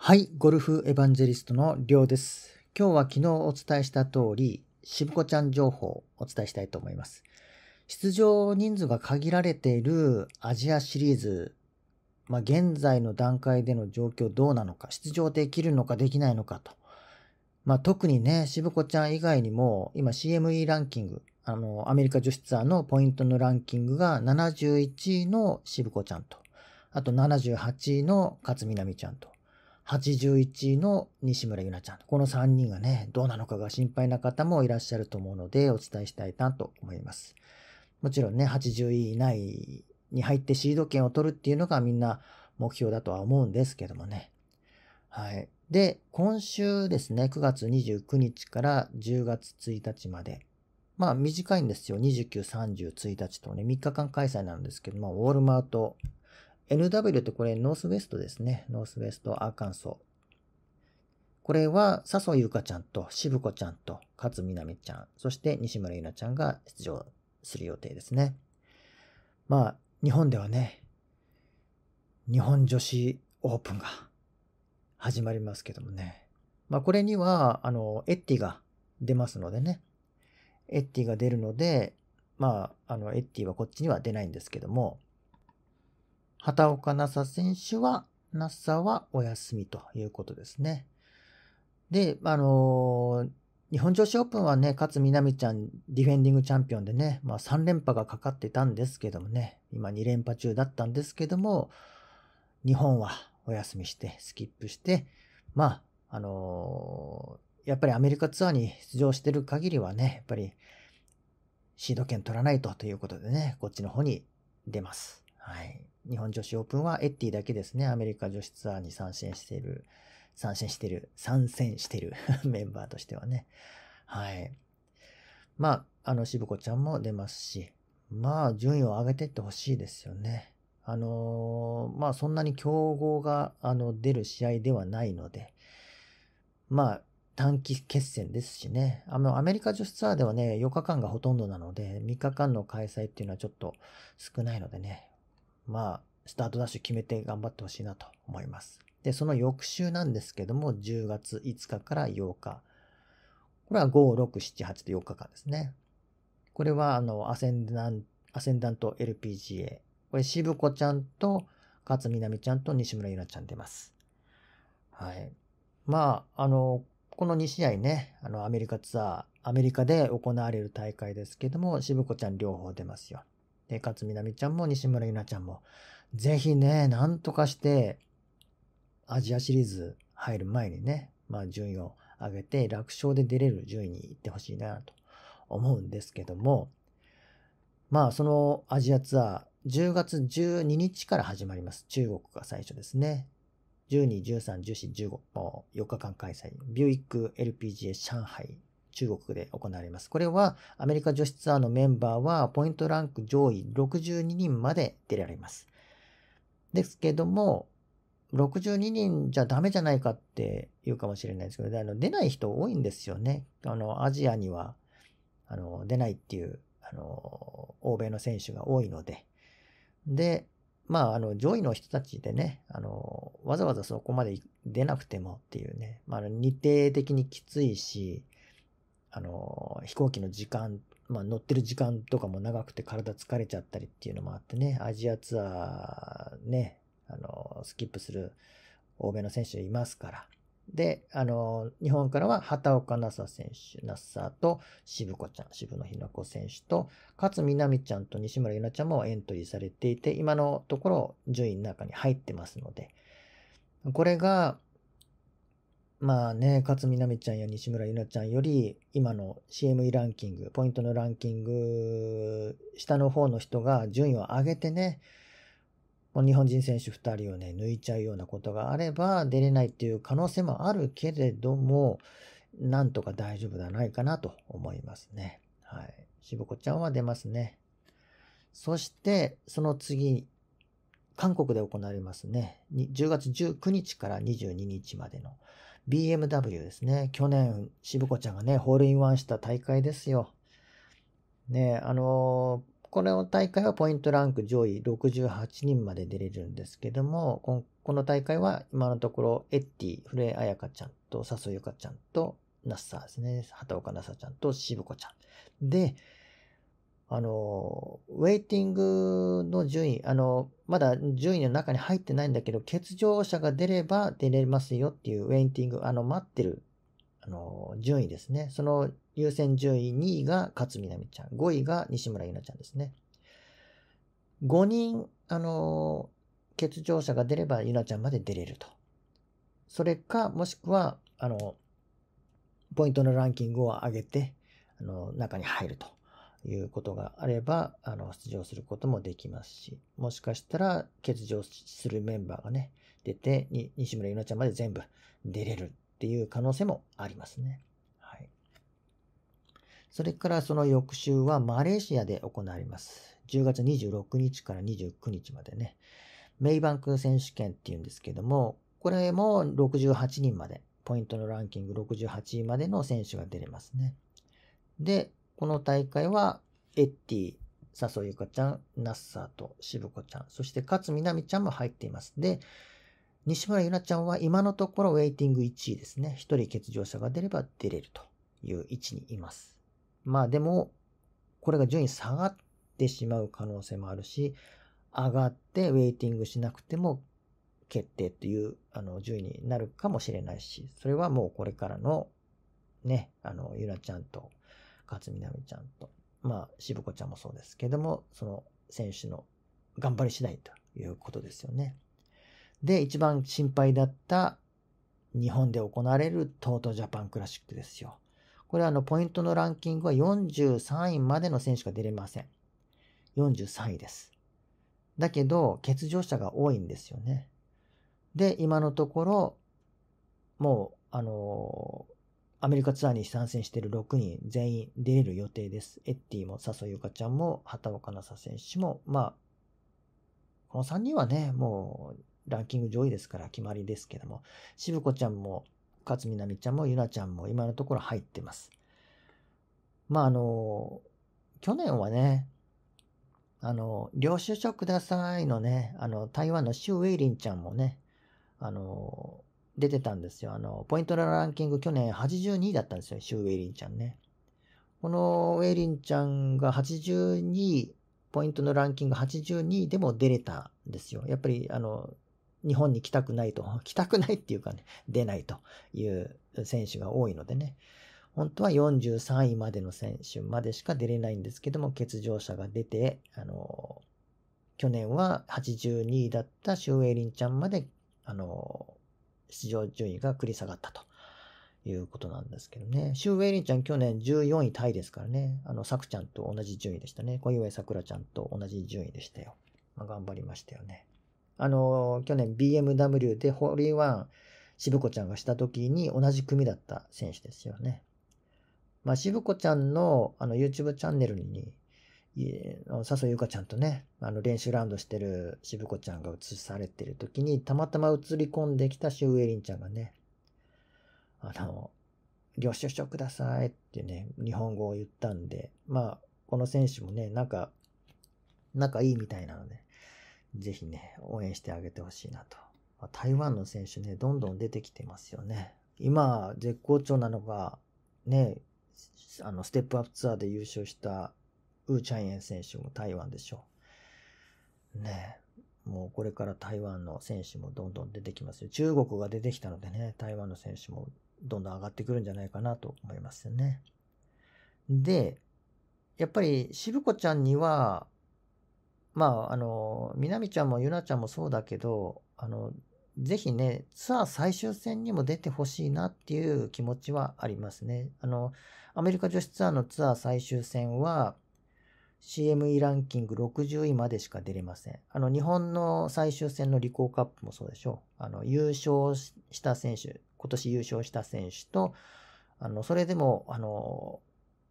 はい、ゴルフエヴァンジェリストのりょうです。今日は昨日お伝えした通り、しぶこちゃん情報をお伝えしたいと思います。出場人数が限られているアジアシリーズ、まあ、現在の段階での状況どうなのか、出場できるのかできないのかと。まあ、特にね、しぶこちゃん以外にも、今 CME ランキング、あの、アメリカ女子ツアーのポイントのランキングが71位のしぶこちゃんと、あと78位の勝みなみちゃんと。81位の西村ゆなちゃん。この3人がね、どうなのかが心配な方もいらっしゃると思うので、お伝えしたいなと思います。もちろんね、80位以内に入ってシード権を取るっていうのがみんな目標だとは思うんですけどもね。はい。で、今週ですね、9月29日から10月1日まで。まあ短いんですよ。29、30、1日とね、3日間開催なんですけども、ウォールマート NW ってこれノースウェストですね。ノースウェストアーカンソー。これは笹生優香ちゃんと渋子ちゃんと勝みなみちゃん、そして西村ゆなちゃんが出場する予定ですね。まあ、日本ではね、日本女子オープンが始まりますけどもね。まあ、これには、あの、エッティが出ますのでね。エッティが出るので、まあ、あの、エッティはこっちには出ないんですけども、畑岡奈紗選手は、奈紗はお休みということですね。で、あのー、日本女子オープンはね、勝みなみちゃん、ディフェンディングチャンピオンでね、まあ、3連覇がかかってたんですけどもね、今2連覇中だったんですけども、日本はお休みして、スキップして、まあ、あのー、やっぱりアメリカツアーに出場してる限りはね、やっぱりシード権取らないとということでね、こっちの方に出ます。はい。日本女子オープンはエッティだけですね、アメリカ女子ツアーに参戦している、参戦してる、参戦してる メンバーとしてはね。はい。まあ、あの、渋子ちゃんも出ますし、まあ、順位を上げてってほしいですよね。あのー、まあ、そんなに強豪が、あの、出る試合ではないので、まあ、短期決戦ですしね。あの、アメリカ女子ツアーではね、4日間がほとんどなので、3日間の開催っていうのはちょっと少ないのでね、まあ、スタートダッシュ決めて頑張ってほしいなと思います。で、その翌週なんですけども、10月5日から8日。これは5、6、7、8で4日間ですね。これは、あの、アセンダン、アセンダント LPGA。これ、渋子ちゃんと、勝みなみちゃんと西村ゆなちゃん出ます。はい。まあ、あの、この2試合ね、あの、アメリカツアー、アメリカで行われる大会ですけども、渋子ちゃん両方出ますよ。で、勝みなみちゃんも西村ゆなちゃんも、ぜひね、なんとかして、アジアシリーズ入る前にね、まあ順位を上げて、楽勝で出れる順位に行ってほしいなと思うんですけども、まあそのアジアツアー、10月12日から始まります。中国が最初ですね。12、13、14、15、4日間開催。ビューイック LPGA 上海中国で行われます。これはアメリカ女子ツアーのメンバーはポイントランク上位62人まで出られます。ですけども、62人じゃダメじゃないかって言うかもしれないですけど、あの出ない人多いんですよね。あの、アジアには、あの、出ないっていう、あの、欧米の選手が多いので。で、まあ、あの、上位の人たちでね、あの、わざわざそこまで出なくてもっていうね、まあ、日程的にきついし、あの、飛行機の時間、まあ、乗ってる時間とかも長くて体疲れちゃったりっていうのもあってね、アジアツアーね、あの、スキップする欧米の選手いますから。で、あの、日本からは畑岡奈紗選手、那須と渋子ちゃん、渋野日向子選手と、勝みなみちゃんと西村優奈ちゃんもエントリーされていて、今のところ順位の中に入ってますので、これが、まあね、勝みなみちゃんや西村ゆなちゃんより、今の CME ランキング、ポイントのランキング、下の方の人が順位を上げてね、日本人選手2人をね、抜いちゃうようなことがあれば、出れないっていう可能性もあるけれども、なんとか大丈夫ではないかなと思いますね。はい。しぶこちゃんは出ますね。そして、その次、韓国で行われますね。10月19日から22日までの。BMW ですね。去年、渋子ちゃんがね、ホールインワンした大会ですよ。ね、あのー、この大会はポイントランク上位68人まで出れるんですけども、この大会は今のところ、エッティ、古江彩香ちゃんと笹ゆかちゃんと、ナッサーですね。畑岡ナッサちゃんと渋子ちゃん。で、あの、ウェイティングの順位、あの、まだ順位の中に入ってないんだけど、欠場者が出れば出れますよっていうウェイティング、あの、待ってる、あの、順位ですね。その優先順位2位が勝みなみちゃん、5位が西村ゆなちゃんですね。5人、あの、欠場者が出ればゆなちゃんまで出れると。それか、もしくは、あの、ポイントのランキングを上げて、あの、中に入ると。いうことがあれば、あの、出場することもできますし、もしかしたら欠場するメンバーがね、出て、西村ゆなちゃんまで全部出れるっていう可能性もありますね。はい。それからその翌週はマレーシアで行われます。10月26日から29日までね、メイバンク選手権っていうんですけども、これも68人まで、ポイントのランキング68位までの選手が出れますね。で、この大会は、エッティ、笹生ゆかちゃん、ナッサーと渋子ちゃん、そして勝みなみちゃんも入っています。で、西村ゆなちゃんは今のところウェイティング1位ですね。1人欠場者が出れば出れるという位置にいます。まあでも、これが順位下がってしまう可能性もあるし、上がってウェイティングしなくても決定というあの順位になるかもしれないし、それはもうこれからのね、あの、ゆなちゃんと勝みなみちゃんと、まあ、渋子ちゃんもそうですけども、その選手の頑張り次第ということですよね。で、一番心配だった日本で行われるトートジャパンクラシックですよ。これはあのポイントのランキングは43位までの選手が出れません。43位です。だけど、欠場者が多いんですよね。で、今のところ、もう、あのー、アメリカツアーに参戦している6人全員出れる予定です。エッティも笹ゆかちゃんも畑岡奈紗選手も、まあ、この3人はね、もうランキング上位ですから決まりですけども、渋子ちゃんも勝みなみちゃんもゆなちゃんも今のところ入ってます。まああの、去年はね、あの、領収書くださいのね、あの、台湾のシュウ・ウェイリンちゃんもね、あの、出てたんですよ。あの、ポイントのランキング去年82位だったんですよ。シュウ・ウェイリンちゃんね。このウェイリンちゃんが82位、ポイントのランキング82位でも出れたんですよ。やっぱり、あの、日本に来たくないと、来たくないっていうかね、出ないという選手が多いのでね。本当は43位までの選手までしか出れないんですけども、欠場者が出て、あの、去年は82位だったシュウエリンちゃんまで、あの、出場順位が繰り下がったということなんですけどね。シュウ・ウエリンちゃん去年14位タイですからね。あの、サクちゃんと同じ順位でしたね。小岩さくらちゃんと同じ順位でしたよ。まあ、頑張りましたよね。あの、去年 BMW でホールインワン渋子ちゃんがした時に同じ組だった選手ですよね。まあ、渋子ちゃんのあの YouTube チャンネルに笹優香ちゃんとね、あの練習ラウンドしてる渋子ちゃんが映されてる時に、たまたま映り込んできたシュウエリンちゃんがね、あの、領収書くださいってね、日本語を言ったんで、まあ、この選手もね、なんか、仲いいみたいなので、ぜひね、応援してあげてほしいなと。台湾の選手ね、どんどん出てきてますよね。今、絶好調なのが、ね、あの、ステップアップツアーで優勝したウー・チャイエン選手も台湾でしょう。ねえ。もうこれから台湾の選手もどんどん出てきますよ。中国が出てきたのでね、台湾の選手もどんどん上がってくるんじゃないかなと思いますよね。で、やっぱり渋子ちゃんには、まあ、あの、みなみちゃんもゆなちゃんもそうだけど、あの、ぜひね、ツアー最終戦にも出てほしいなっていう気持ちはありますね。あの、アメリカ女子ツアーのツアー最終戦は、CME ランキング60位までしか出れません。あの、日本の最終戦のリコーカップもそうでしょう。あの、優勝した選手、今年優勝した選手と、あの、それでも、あの、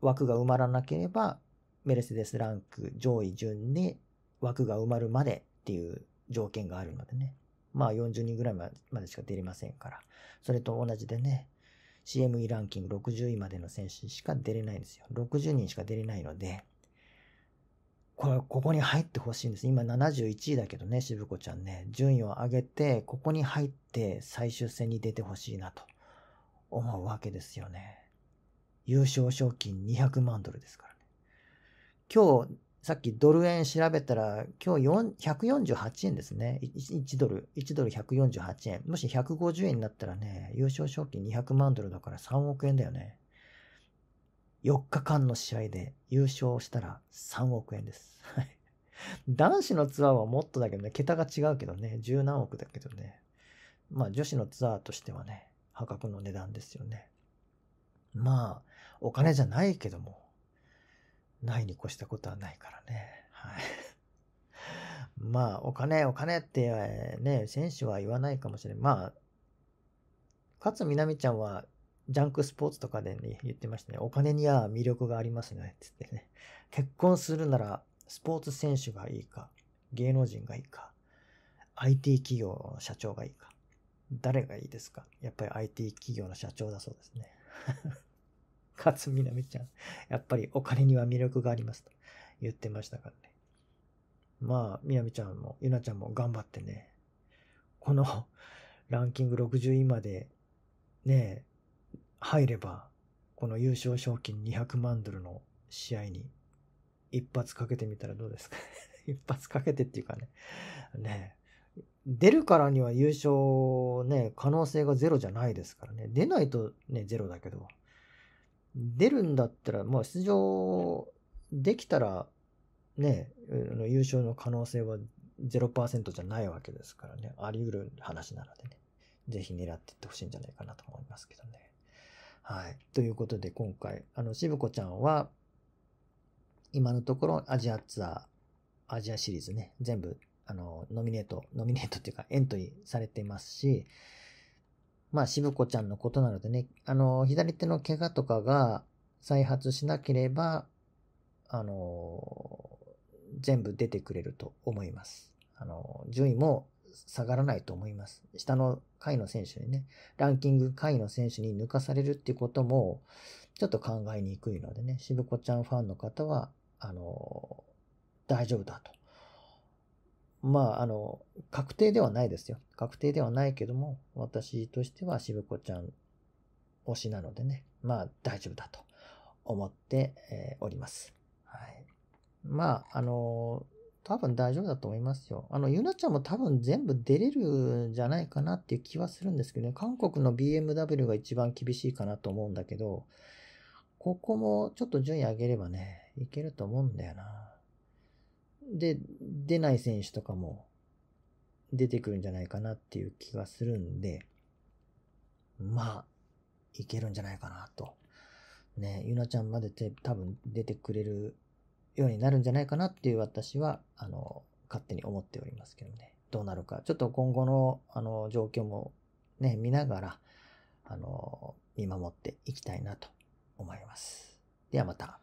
枠が埋まらなければ、メルセデスランク上位順で枠が埋まるまでっていう条件があるのでね。まあ40人ぐらいまでしか出れませんから。それと同じでね、CME ランキング60位までの選手しか出れないんですよ。60人しか出れないので、こここに入ってほしいんです。今71位だけどね、渋子ちゃんね。順位を上げて、ここに入って最終戦に出てほしいなと思うわけですよね。優勝賞金200万ドルですからね。今日、さっきドル円調べたら、今日148円ですね。1ドル、1ドル148円。もし150円になったらね、優勝賞金200万ドルだから3億円だよね。4日間の試合で優勝したら3億円です。はい。男子のツアーはもっとだけどね、桁が違うけどね、十何億だけどね。まあ女子のツアーとしてはね、破格の値段ですよね。まあ、お金じゃないけども、ないに越したことはないからね。はい。まあ、お金、お金ってね、選手は言わないかもしれない。まあ、勝みなみちゃんはジャンクスポーツとかでね、言ってましたね。お金には魅力がありますね。つってね。結婚するなら、スポーツ選手がいいか、芸能人がいいか、IT 企業の社長がいいか。誰がいいですかやっぱり IT 企業の社長だそうですね。勝みなみちゃん。やっぱりお金には魅力がありますと言ってましたからね。まあ、みなみちゃんも、ゆなちゃんも頑張ってね。このランキング60位まで、ね、入れば、この優勝賞金200万ドルの試合に一発かけてみたらどうですか 一発かけてっていうかね。ね出るからには優勝ね、可能性がゼロじゃないですからね。出ないとね、ゼロだけど。出るんだったら、まあ出場できたら、ね、優勝の可能性は0%じゃないわけですからね。あり得る話なのでね。ぜひ狙っていってほしいんじゃないかなと思いますけどね。はい。ということで、今回、あの、渋子ちゃんは、今のところアジアツアー、アジアシリーズね、全部、あの、ノミネート、ノミネートっていうか、エントリーされてますし、まあ、渋子ちゃんのことなのでね、あの、左手の怪我とかが再発しなければ、あの、全部出てくれると思います。あの、順位も下がらないと思います。下の下位の選手にね、ランキング下位の選手に抜かされるっていうことも、ちょっと考えにくいのでね、渋子ちゃんファンの方は、あの、大丈夫だと。まあ、あの、確定ではないですよ。確定ではないけども、私としては渋子ちゃん推しなのでね、まあ大丈夫だと思って、えおります。はい。まあ、あのー多分大丈夫だと思いますよ。あの、ゆなちゃんも多分全部出れるんじゃないかなっていう気はするんですけどね。韓国の BMW が一番厳しいかなと思うんだけど、ここもちょっと順位上げればね、いけると思うんだよな。で、出ない選手とかも出てくるんじゃないかなっていう気がするんで、まあ、いけるんじゃないかなと。ね、ゆなちゃんまでて多分出てくれるようになるんじゃないかなっていう私は、あの、勝手に思っておりますけどね。どうなるか。ちょっと今後の、あの、状況もね、見ながら、あの、見守っていきたいなと思います。ではまた。